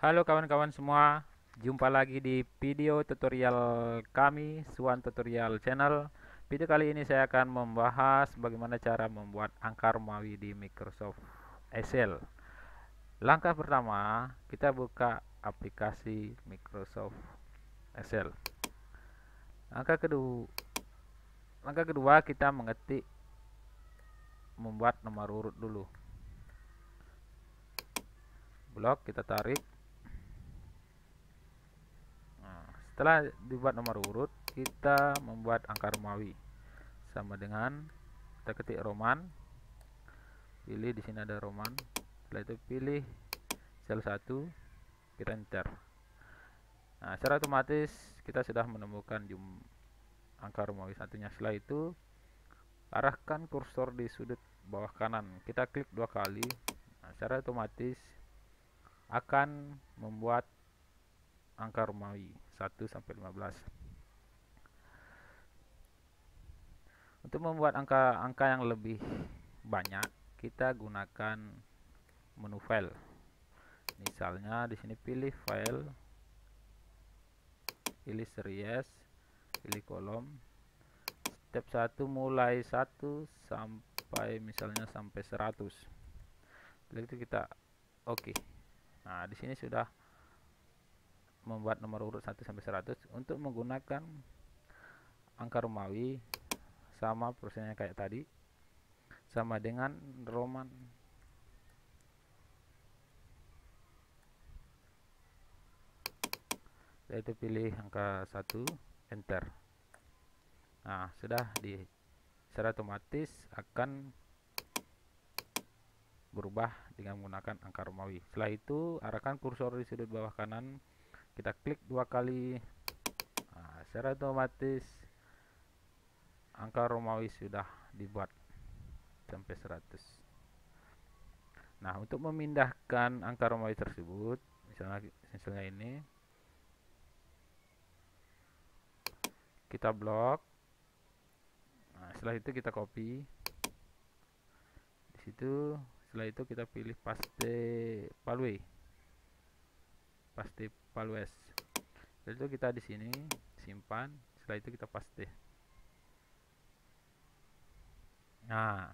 Halo kawan-kawan semua, jumpa lagi di video tutorial kami Suan Tutorial Channel. Video kali ini saya akan membahas bagaimana cara membuat angka Romawi di Microsoft Excel. Langkah pertama, kita buka aplikasi Microsoft Excel. Langkah kedua, langkah kedua kita mengetik membuat nomor urut dulu. Blok kita tarik setelah dibuat nomor urut kita membuat angka Romawi sama dengan kita ketik Roman pilih di sini ada Roman setelah itu pilih sel 1 kita enter nah secara otomatis kita sudah menemukan jumlah angka Romawi satunya setelah itu arahkan kursor di sudut bawah kanan kita klik dua kali nah, secara otomatis akan membuat angka Romawi 1 sampai 15 untuk membuat angka-angka yang lebih banyak kita gunakan menu file misalnya di sini pilih file pilih series pilih kolom step 1 mulai 1 sampai misalnya sampai 100 Lalu itu kita oke okay. nah di sini sudah membuat nomor urut 1 sampai 100 untuk menggunakan angka Romawi sama prosesnya kayak tadi sama dengan Roman yaitu pilih angka 1 enter nah sudah di secara otomatis akan berubah dengan menggunakan angka Romawi setelah itu arahkan kursor di sudut bawah kanan kita klik dua kali nah, secara otomatis angka Romawi sudah dibuat sampai 100 nah untuk memindahkan angka Romawi tersebut misalnya misalnya ini kita blok nah, setelah itu kita copy di situ setelah itu kita pilih paste palway pasti palues lalu kita di sini simpan setelah itu kita paste. nah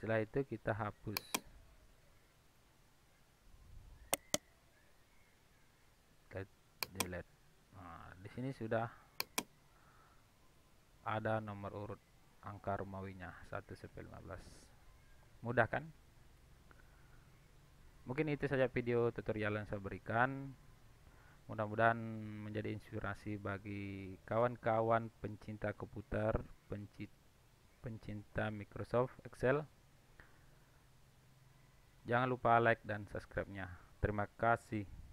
setelah itu kita hapus delete nah, di sini sudah ada nomor urut angka romawinya 1 sampai 15 mudah kan mungkin itu saja video tutorial yang saya berikan mudah-mudahan menjadi inspirasi bagi kawan-kawan pencinta komputer pencinta Microsoft Excel jangan lupa like dan subscribe-nya terima kasih